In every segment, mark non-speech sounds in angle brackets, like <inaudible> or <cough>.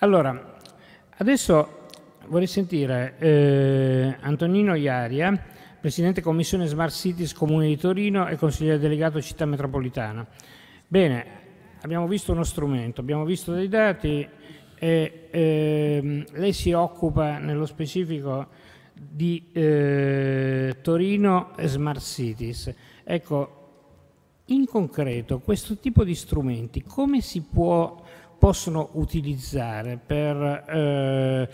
Allora, adesso vorrei sentire eh, Antonino Iaria, Presidente Commissione Smart Cities Comune di Torino e Consigliere Delegato Città Metropolitana. Bene, abbiamo visto uno strumento, abbiamo visto dei dati e eh, lei si occupa nello specifico di eh, Torino e Smart Cities. Ecco, in concreto questo tipo di strumenti come si può possono utilizzare per eh,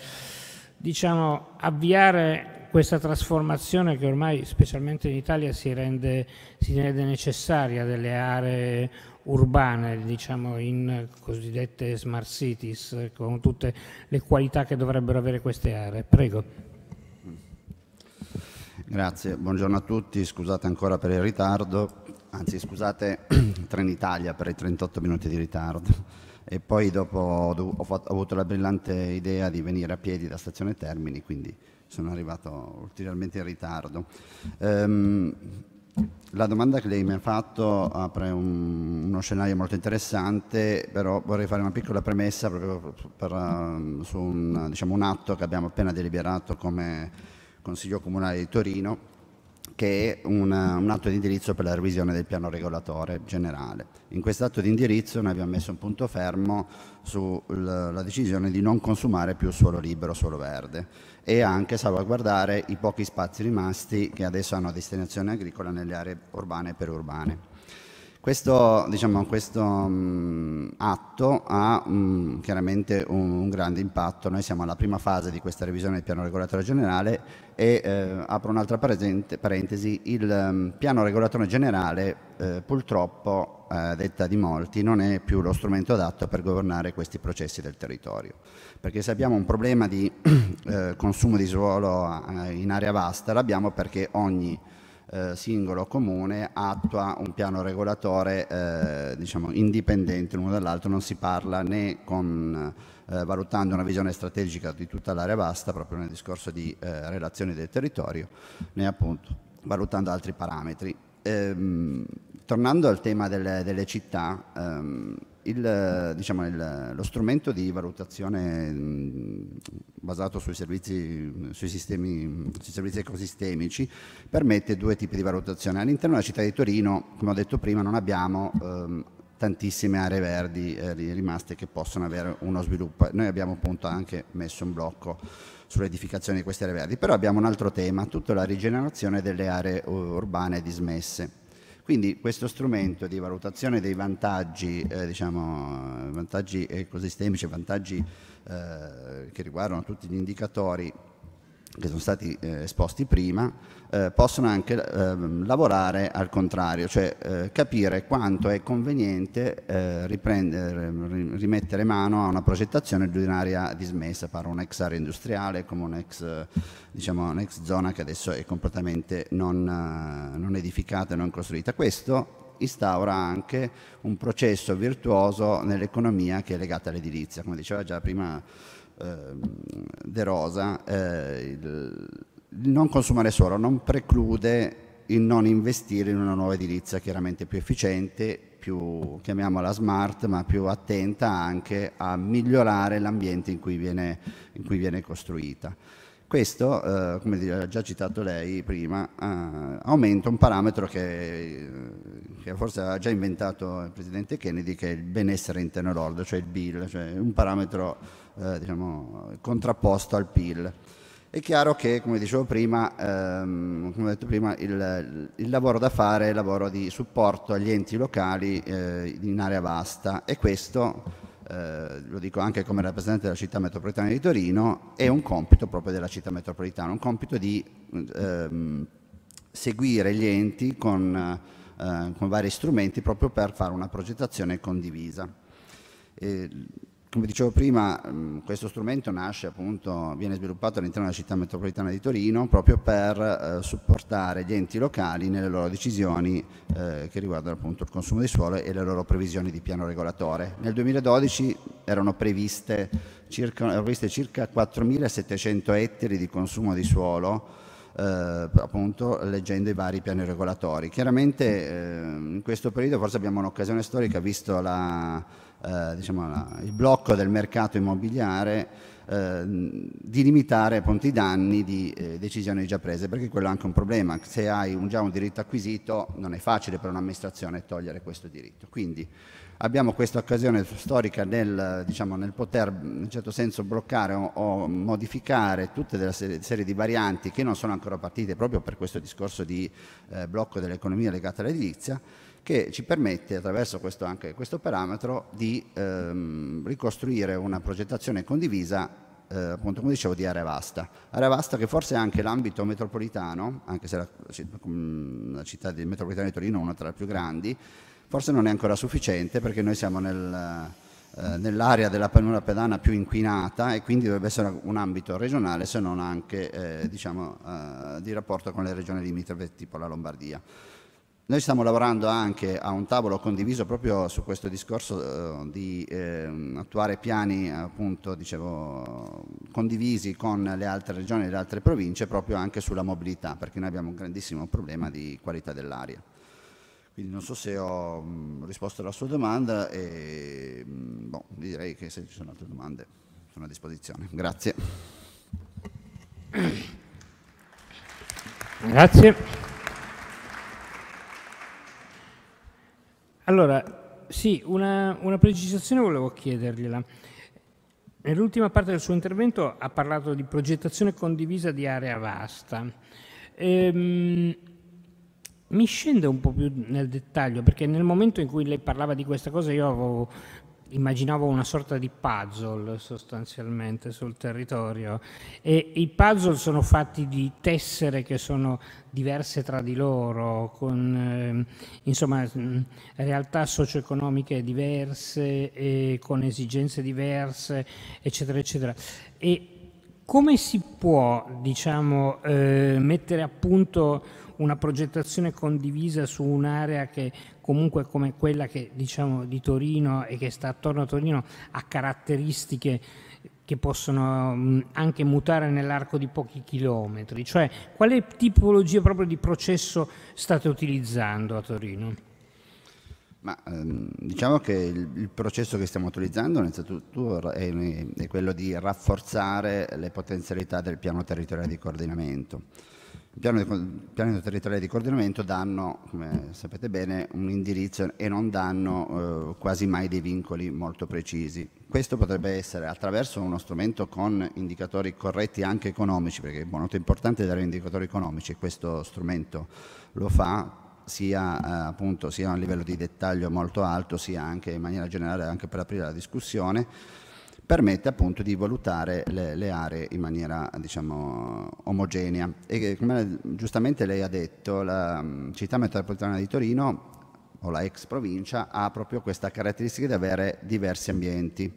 diciamo, avviare questa trasformazione che ormai specialmente in Italia si rende, si rende necessaria delle aree urbane, diciamo in cosiddette smart cities, con tutte le qualità che dovrebbero avere queste aree. Prego. Grazie, buongiorno a tutti, scusate ancora per il ritardo, anzi scusate <clears throat> Trenitalia per i 38 minuti di ritardo e poi dopo ho, fatto, ho, avuto la brillante idea di venire a piedi da Stazione Termini, quindi sono arrivato ulteriormente in ritardo. Um, la domanda che lei mi ha fatto apre un, uno scenario molto interessante, però vorrei fare una piccola premessa proprio per, per, ehm, su un, diciamo, un atto che abbiamo appena deliberato come Consiglio Comunale di Torino che è un, un atto di indirizzo per la revisione del piano regolatore generale. In questo atto di indirizzo noi abbiamo messo un punto fermo sulla decisione di non consumare più suolo libero, suolo verde e anche salvaguardare i pochi spazi rimasti che adesso hanno destinazione agricola nelle aree urbane e perurbane. Questo, diciamo, questo um, atto ha um, chiaramente un, un, grande impatto. Noi siamo alla prima fase di questa revisione del piano regolatore generale e eh, apro un'altra parentesi. Il um, piano regolatore generale eh, purtroppo, eh, detta di molti, non è più lo strumento adatto per governare questi processi del territorio. Perché se abbiamo un problema di <clears throat> eh, consumo di suolo eh, in area vasta, l'abbiamo perché ogni eh, singolo comune attua un piano regolatore eh, diciamo, indipendente l'uno dall'altro, non si parla né con, eh, valutando una visione strategica di tutta l'area vasta, proprio nel discorso di eh, relazioni del territorio, né appunto valutando altri parametri. Ehm, tornando al tema delle, delle città, ehm, il, diciamo, il, lo strumento di valutazione mm, basato sui servizi, sui, sistemi, sui servizi, ecosistemici permette due tipi di valutazione. All'interno della città di Torino, come ho detto prima, non abbiamo ehm, tantissime aree verdi eh, rimaste che possono avere uno sviluppo. Noi abbiamo appunto anche messo un blocco sull'edificazione di queste aree verdi, però abbiamo un altro tema, tutta la rigenerazione delle aree urbane dismesse quindi questo strumento di valutazione dei vantaggi, eh, diciamo, vantaggi ecosistemici, vantaggi eh, che riguardano tutti gli indicatori, che sono stati eh, esposti prima, eh, possono anche eh, lavorare al contrario, cioè eh, capire quanto è conveniente eh, rimettere mano a una progettazione di un'area dismessa, parlo un'ex area industriale come un'ex diciamo, un zona che adesso è completamente non, eh, non edificata e non costruita. Questo instaura anche un processo virtuoso nell'economia che è legata all'edilizia, come diceva già prima Ehm, De Rosa, eh, il non consumare solo non preclude il non investire in una nuova edilizia chiaramente più efficiente, più chiamiamola smart, ma più attenta anche a migliorare l'ambiente in, in cui viene costruita. Questo, eh, come ha già citato lei prima, eh, aumenta un parametro che, eh, che, forse ha già inventato il Presidente Kennedy, che è il benessere interno lordo, cioè il BIL, cioè un parametro eh, diciamo, contrapposto al PIL. È chiaro che, come dicevo prima, ehm, come prima il, il, lavoro da fare è il lavoro di supporto agli enti locali eh, in area vasta e questo eh, lo dico anche come rappresentante della città metropolitana di Torino, è un compito proprio della città metropolitana, un compito di ehm, seguire gli enti con, eh, con, vari strumenti proprio per fare una progettazione condivisa. E, come dicevo prima, mm, questo strumento nasce appunto, viene sviluppato all'interno della città metropolitana di Torino proprio per eh, supportare gli enti locali nelle loro decisioni eh, che riguardano appunto il consumo di suolo e le loro previsioni di piano regolatore. Nel 2012 erano previste circa, erano previste circa 4.700 ettari di consumo di suolo eh, appunto leggendo i vari piani regolatori. Chiaramente eh, in questo periodo forse abbiamo un'occasione storica visto la, eh, diciamo la, il blocco del mercato immobiliare Ehm, di limitare appunto, i danni di eh, decisioni già prese, perché quello è anche un problema. Se hai un, già un diritto acquisito non è facile per un'amministrazione togliere questo diritto. Quindi abbiamo questa occasione storica nel, diciamo, nel poter in un certo senso bloccare o, o modificare tutta una serie, serie, di varianti che non sono ancora partite proprio per questo discorso di eh, blocco dell'economia legata all'edilizia che ci permette attraverso questo, anche questo parametro di ehm, ricostruire una progettazione condivisa eh, appunto come dicevo di area vasta. Area vasta che forse anche l'ambito metropolitano, anche se la, la città di metropolitana di Torino è una tra le più grandi, forse non è ancora sufficiente perché noi siamo nel, eh, nell'area della pianura pedana più inquinata e quindi dovrebbe essere un ambito regionale se non anche eh, diciamo, eh, di rapporto con le regioni limitrofe tipo la Lombardia. Noi stiamo lavorando anche a un tavolo condiviso proprio su questo discorso eh, di eh, attuare piani appunto, dicevo, condivisi con le altre regioni e le altre province proprio anche sulla mobilità, perché noi abbiamo un grandissimo problema di qualità dell'aria. Quindi non so se ho mh, risposto alla sua domanda e mh, boh, direi che se ci sono altre domande sono a disposizione. Grazie. Grazie. Allora, sì, una, una precisazione volevo chiedergliela. Nell'ultima parte del suo intervento ha parlato di progettazione condivisa di area vasta. Ehm, mi scende un po' più nel dettaglio, perché nel momento in cui lei parlava di questa cosa io avevo immaginavo una sorta di puzzle sostanzialmente sul territorio e i puzzle sono fatti di tessere che sono diverse tra di loro, con eh, insomma, realtà socio-economiche diverse, e con esigenze diverse, eccetera, eccetera. E come si può diciamo, eh, mettere a punto una progettazione condivisa su un'area che comunque come quella che diciamo di Torino e che sta attorno a Torino ha caratteristiche che possono mm, anche mutare nell'arco di pochi chilometri, cioè quale tipologia proprio di processo state utilizzando a Torino? Ma, ehm, diciamo che il, processo che stiamo utilizzando innanzitutto è, è quello di rafforzare le potenzialità del piano territoriale di coordinamento il piano, piano, territoriale di coordinamento danno, come sapete bene, un indirizzo e non danno eh, quasi mai dei vincoli molto precisi. Questo potrebbe essere attraverso uno strumento con indicatori corretti anche economici, perché è molto importante dare indicatori economici e questo strumento lo fa, sia, eh, appunto, sia a livello di dettaglio molto alto, sia anche in maniera generale anche per aprire la discussione permette appunto di valutare le, le aree in maniera diciamo, omogenea. E come giustamente lei ha detto, la città metropolitana di Torino o la ex provincia ha proprio questa caratteristica di avere diversi ambienti.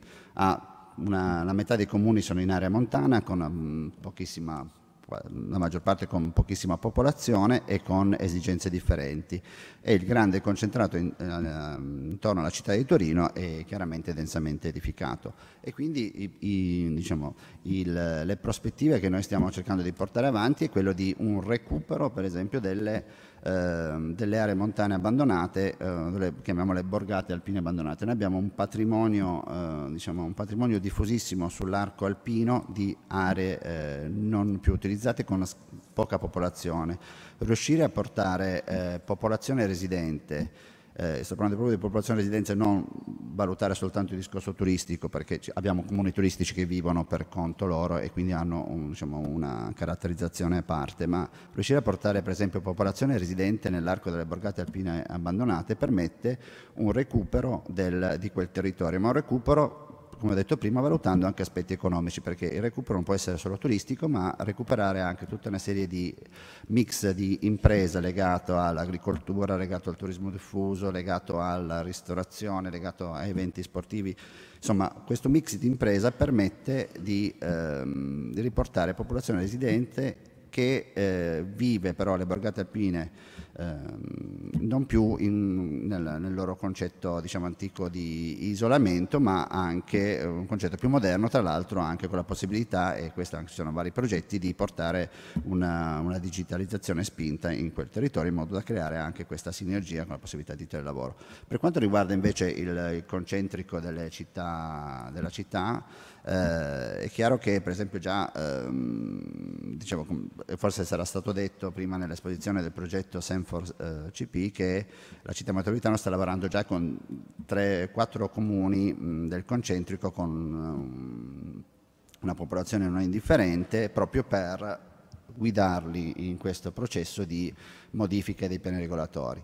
Una, la metà dei comuni sono in area montana con pochissima la maggior parte con pochissima popolazione e con esigenze differenti. E il grande concentrato in, eh, intorno alla città di Torino è chiaramente densamente edificato. E quindi i, i, diciamo, il, le prospettive che noi stiamo cercando di portare avanti è quello di un recupero, per esempio, delle Ehm, delle aree montane abbandonate, eh, le, chiamiamole borgate alpine abbandonate. Noi abbiamo un patrimonio, eh, diciamo, un patrimonio diffusissimo sull'arco alpino di aree eh, non più utilizzate con poca popolazione. Riuscire a portare popolazione residente eh, sto parlando proprio di popolazione residenza, non valutare soltanto il discorso turistico, perché abbiamo comuni turistici che vivono per conto loro e quindi hanno un, diciamo, una caratterizzazione a parte, ma riuscire a portare per esempio popolazione residente nell'arco delle borgate alpine abbandonate permette un recupero del, di quel territorio, ma un recupero come ho detto prima, valutando anche aspetti economici, perché il recupero non può essere solo turistico, ma recuperare anche tutta una serie di mix di impresa legato all'agricoltura, legato al turismo diffuso, legato alla ristorazione, legato a eventi sportivi. Insomma, questo mix di impresa permette di, ehm, di riportare popolazione residente che eh, vive però le borgate alpine Ehm, non più in, nel, nel, loro concetto diciamo, antico di isolamento, ma anche eh, un concetto più moderno, tra l'altro anche con la possibilità, e questi sono vari progetti, di portare una, una, digitalizzazione spinta in quel territorio in modo da creare anche questa sinergia con la possibilità di telelavoro. Per quanto riguarda invece il, il concentrico città, della città, eh, è chiaro che per esempio già, ehm, dicevo, forse sarà stato detto prima nell'esposizione del progetto San Stanford eh, CP che la città metropolitana sta lavorando già con 3-4 comuni mh, mm, del concentrico con um, una popolazione non indifferente proprio per guidarli in questo processo di modifica dei piani regolatori.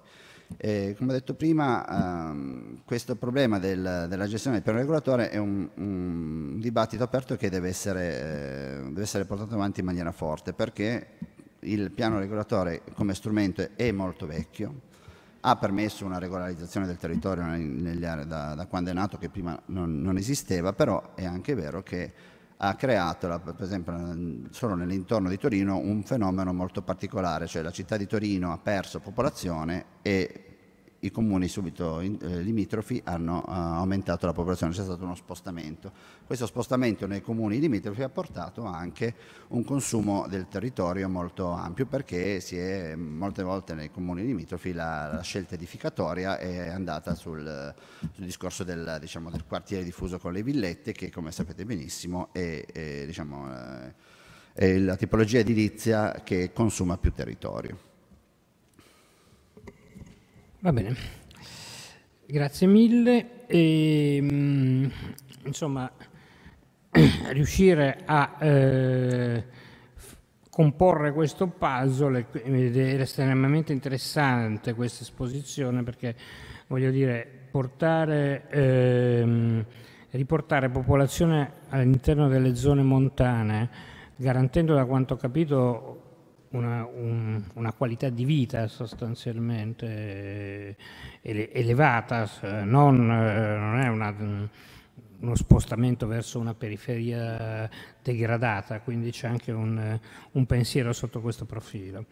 E, come ho detto prima, ehm, questo problema del, della gestione del piano regolatore è un, un dibattito aperto che deve essere, eh, deve essere portato avanti in maniera forte perché il piano regolatore come strumento è molto vecchio, ha permesso una regolarizzazione del territorio negli aree da, da quando è nato che prima non, non, esisteva, però è anche vero che ha creato, per esempio solo nell'intorno di Torino, un fenomeno molto particolare, cioè la città di Torino ha perso popolazione e i comuni subito in, eh, limitrofi hanno eh, aumentato la popolazione, c'è stato uno spostamento. Questo spostamento nei comuni limitrofi ha portato anche un consumo del territorio molto ampio perché è, molte volte nei comuni limitrofi la, la scelta edificatoria è andata sul, sul discorso del, diciamo, del, quartiere diffuso con le villette che come sapete benissimo è, è, diciamo, eh, è la tipologia edilizia che consuma più territorio. Va bene, grazie mille. E, ehm, insomma, <clears throat> riuscire a eh, comporre questo puzzle è eh, estremamente interessante questa esposizione perché voglio dire portare, eh, riportare popolazione all'interno delle zone montane garantendo da quanto ho capito una, un, una, qualità di vita sostanzialmente eh, elevata, eh, non, eh, non è una, mm, uno spostamento verso una periferia degradata, quindi c'è anche un, un pensiero sotto questo profilo.